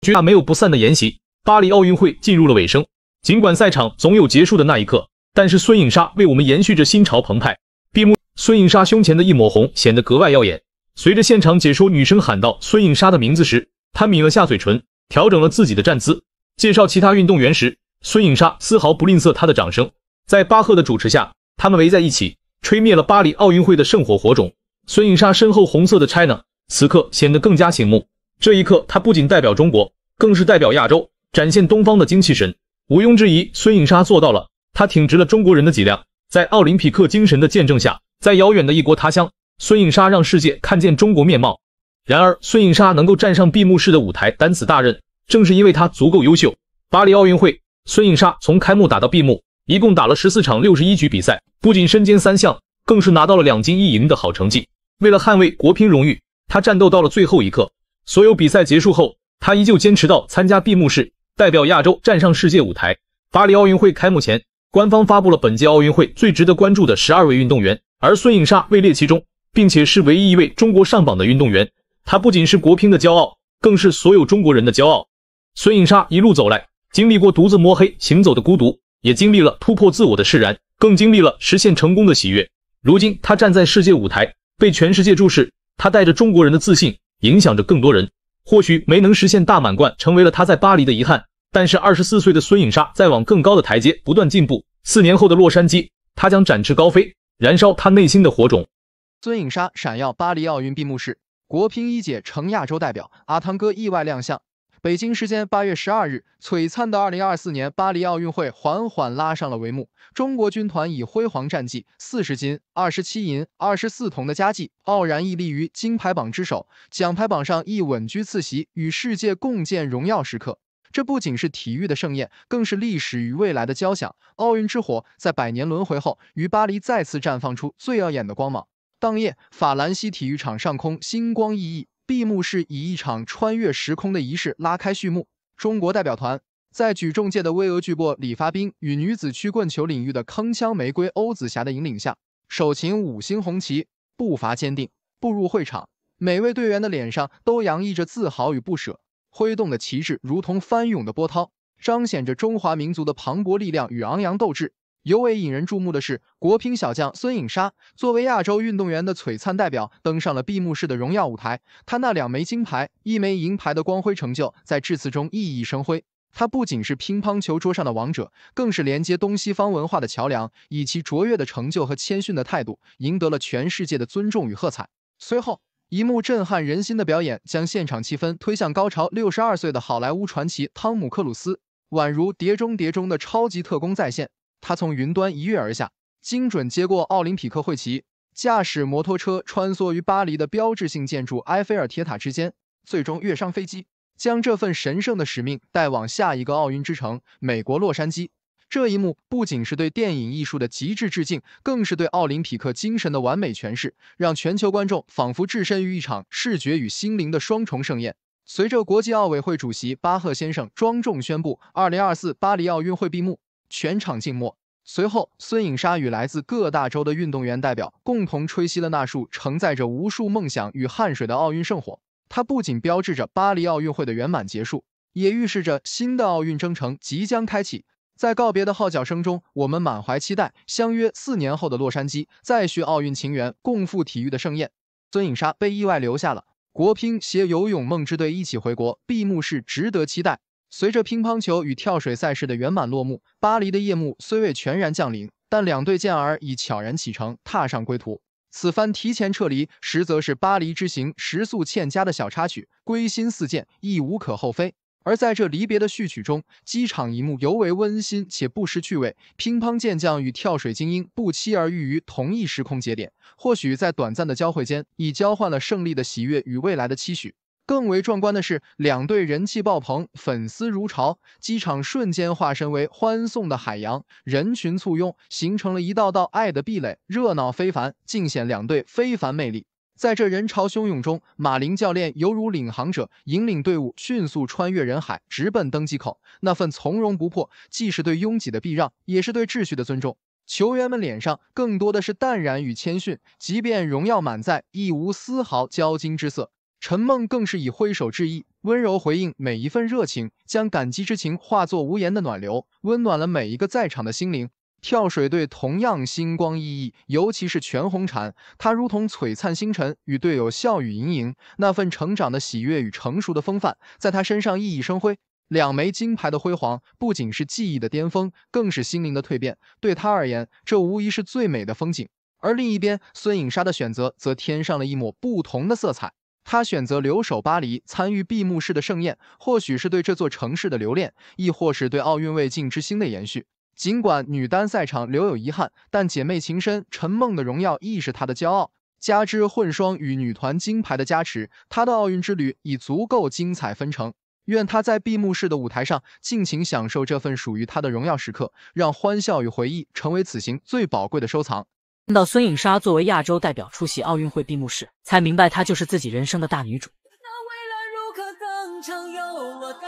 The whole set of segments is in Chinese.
绝没有不散的筵席。巴黎奥运会进入了尾声，尽管赛场总有结束的那一刻，但是孙颖莎为我们延续着心潮澎湃。闭幕，孙颖莎胸前的一抹红显得格外耀眼。随着现场解说女生喊道孙颖莎的名字时，她抿了下嘴唇，调整了自己的站姿。介绍其他运动员时，孙颖莎丝毫不吝啬她的掌声。在巴赫的主持下，他们围在一起吹灭了巴黎奥运会的圣火火种。孙颖莎身后红色的 China 此刻显得更加醒目。这一刻，他不仅代表中国，更是代表亚洲，展现东方的精气神。毋庸置疑，孙颖莎做到了。她挺直了中国人的脊梁，在奥林匹克精神的见证下，在遥远的异国他乡，孙颖莎让世界看见中国面貌。然而，孙颖莎能够站上闭幕式的舞台，担此大任，正是因为他足够优秀。巴黎奥运会，孙颖莎从开幕打到闭幕，一共打了十四场六十一局比赛，不仅身兼三项，更是拿到了两金一银的好成绩。为了捍卫国乒荣誉，他战斗到了最后一刻。所有比赛结束后，他依旧坚持到参加闭幕式，代表亚洲站上世界舞台。巴黎奥运会开幕前，官方发布了本届奥运会最值得关注的十二位运动员，而孙颖莎位列其中，并且是唯一一位中国上榜的运动员。她不仅是国乒的骄傲，更是所有中国人的骄傲。孙颖莎一路走来，经历过独自摸黑行走的孤独，也经历了突破自我的释然，更经历了实现成功的喜悦。如今，她站在世界舞台，被全世界注视，她带着中国人的自信。影响着更多人，或许没能实现大满贯，成为了他在巴黎的遗憾。但是二十四岁的孙颖莎在往更高的台阶不断进步，四年后的洛杉矶，她将展翅高飞，燃烧她内心的火种。孙颖莎闪耀巴黎奥运闭幕式，国乒一姐成亚洲代表，阿汤哥意外亮相。北京时间八月十二日，璀璨的二零二四年巴黎奥运会缓缓拉上了帷幕。中国军团以辉煌战绩，四十金、二十七银、二十四铜的佳绩，傲然屹立于金牌榜之首，奖牌榜上亦稳居次席，与世界共建荣耀时刻。这不仅是体育的盛宴，更是历史与未来的交响。奥运之火在百年轮回后，于巴黎再次绽放出最耀眼的光芒。当夜，法兰西体育场上空星光熠熠。闭幕式以一场穿越时空的仪式拉开序幕。中国代表团在举重界的巍峨巨擘李发兵与女子曲棍球领域的铿锵玫瑰欧子霞的引领下，手擎五星红旗，步伐坚定步入会场。每位队员的脸上都洋溢着自豪与不舍，挥动的旗帜如同翻涌的波涛，彰显着中华民族的磅礴力量与昂扬斗志。尤为引人注目的是，国乒小将孙颖莎作为亚洲运动员的璀璨代表，登上了闭幕式的荣耀舞台。她那两枚金牌、一枚银牌的光辉成就，在致辞中熠熠生辉。她不仅是乒乓球桌上的王者，更是连接东西方文化的桥梁。以其卓越的成就和谦逊的态度，赢得了全世界的尊重与喝彩。随后，一幕震撼人心的表演将现场气氛推向高潮。六十二岁的好莱坞传奇汤姆·克鲁斯，宛如碟中谍中的超级特工再现。他从云端一跃而下，精准接过奥林匹克会旗，驾驶摩托车穿梭于巴黎的标志性建筑埃菲尔铁塔之间，最终跃上飞机，将这份神圣的使命带往下一个奥运之城——美国洛杉矶。这一幕不仅是对电影艺术的极致致敬，更是对奥林匹克精神的完美诠释，让全球观众仿佛置身于一场视觉与心灵的双重盛宴。随着国际奥委会主席巴赫先生庄重宣布，2024巴黎奥运会闭幕。全场静默。随后，孙颖莎与来自各大洲的运动员代表共同吹熄了那束承载着无数梦想与汗水的奥运圣火。它不仅标志着巴黎奥运会的圆满结束，也预示着新的奥运征程即将开启。在告别的号角声中，我们满怀期待，相约四年后的洛杉矶，再续奥运情缘，共赴体育的盛宴。孙颖莎被意外留下了，国乒携游泳梦之队一起回国。闭幕式值得期待。随着乒乓球与跳水赛事的圆满落幕，巴黎的夜幕虽未全然降临，但两队健儿已悄然启程，踏上归途。此番提前撤离，实则是巴黎之行食宿欠佳的小插曲，归心似箭，亦无可厚非。而在这离别的序曲中，机场一幕尤为温馨且不失趣味。乒乓健将与跳水精英不期而遇于同一时空节点，或许在短暂的交汇间，已交换了胜利的喜悦与未来的期许。更为壮观的是，两队人气爆棚，粉丝如潮，机场瞬间化身为欢送的海洋，人群簇拥，形成了一道道爱的壁垒，热闹非凡，尽显两队非凡魅力。在这人潮汹涌中，马林教练犹如领航者，引领队伍迅速穿越人海，直奔登机口。那份从容不迫，既是对拥挤的避让，也是对秩序的尊重。球员们脸上更多的是淡然与谦逊，即便荣耀满载，亦无丝毫骄矜之色。陈梦更是以挥手致意，温柔回应每一份热情，将感激之情化作无言的暖流，温暖了每一个在场的心灵。跳水队同样星光熠熠，尤其是全红婵，她如同璀璨星辰，与队友笑语盈盈，那份成长的喜悦与成熟的风范，在她身上熠熠生辉。两枚金牌的辉煌，不仅是技艺的巅峰，更是心灵的蜕变。对她而言，这无疑是最美的风景。而另一边，孙颖莎的选择则添上了一抹不同的色彩。她选择留守巴黎，参与闭幕式的盛宴，或许是对这座城市的留恋，亦或是对奥运未尽之心的延续。尽管女单赛场留有遗憾，但姐妹情深，陈梦的荣耀亦是她的骄傲。加之混双与女团金牌的加持，她的奥运之旅已足够精彩纷呈。愿她在闭幕式的舞台上尽情享受这份属于她的荣耀时刻，让欢笑与回忆成为此行最宝贵的收藏。看到孙颖莎作为亚洲代表出席奥运会闭幕式才明白她就是自己人生的大女主那未来如何登场有我担当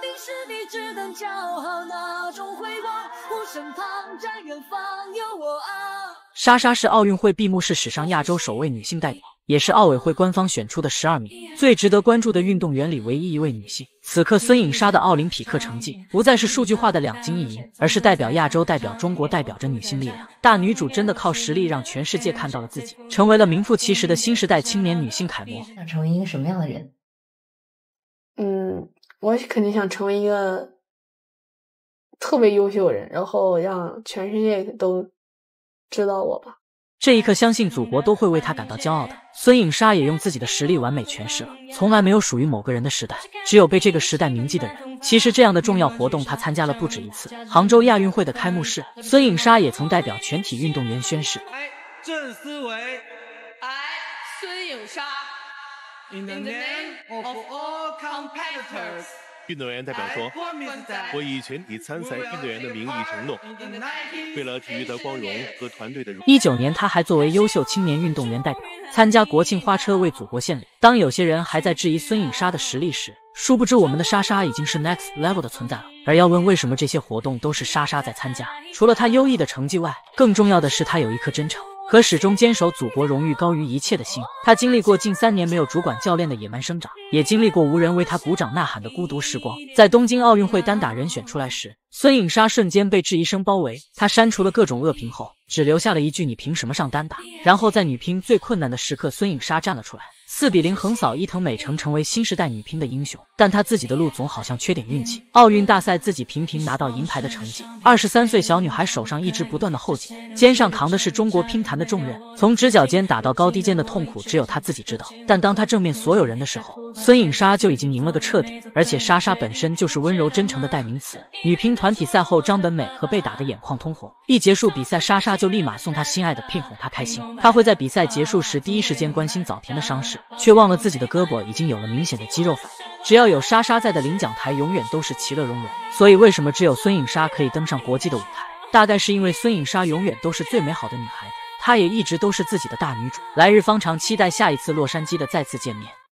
你是你只能叫好那身旁，远方有我啊。莎莎是奥运会闭幕式史上亚洲首位女性代表，也是奥委会官方选出的十二名最值得关注的运动员里唯一一位女性。此刻，孙颖莎的奥林匹克成绩不再是数据化的两金一银，而是代表亚洲、代表中国、代表着女性力量。大女主真的靠实力让全世界看到了自己，成为了名副其实的新时代青年女性楷模。想成为一个什么样的人？嗯，我肯定想成为一个。特别优秀人，然后让全世界都知道我吧。这一刻，相信祖国都会为他感到骄傲的。孙颖莎也用自己的实力完美诠释了：从来没有属于某个人的时代，只有被这个时代铭记的人。其实这样的重要活动，他参加了不止一次。杭州亚运会的开幕式，孙颖莎也曾代表全体运动员宣誓。郑思维，孙颖莎。In competitors. name the all of 运动员代表说：“我以全体参赛运动员的名义承诺，为了体育的光荣和团队的荣。”一九年，他还作为优秀青年运动员代表参加国庆花车为祖国献礼。当有些人还在质疑孙颖莎的实力时，殊不知我们的莎莎已经是 next level 的存在了。而要问为什么这些活动都是莎莎在参加，除了她优异的成绩外，更重要的是她有一颗真诚。可始终坚守祖国荣誉高于一切的心，他经历过近三年没有主管教练的野蛮生长，也经历过无人为他鼓掌呐喊的孤独时光。在东京奥运会单打人选出来时，孙颖莎瞬间被质疑声包围。他删除了各种恶评后，只留下了一句：“你凭什么上单打？”然后在女乒最困难的时刻，孙颖莎站了出来。四比零横扫伊藤美诚，成为新时代女乒的英雄。但她自己的路总好像缺点运气。奥运大赛自己频频拿到银牌的成绩。二十三岁小女孩手上一直不断的后茧，肩上扛的是中国乒坛的重任。从直角肩打到高低肩的痛苦，只有她自己知道。但当她正面所有人的时候，孙颖莎就已经赢了个彻底。而且莎莎本身就是温柔真诚的代名词。女乒团体赛后，张本美和被打得眼眶通红。一结束比赛，莎莎就立马送她心爱的 Pin 哄她开心。她会在比赛结束时第一时间关心早田的伤势。却忘了自己的胳膊已经有了明显的肌肉反应。只要有莎莎在的领奖台，永远都是其乐融融。所以，为什么只有孙颖莎可以登上国际的舞台？大概是因为孙颖莎永远都是最美好的女孩子，她也一直都是自己的大女主。来日方长，期待下一次洛杉矶的再次见面。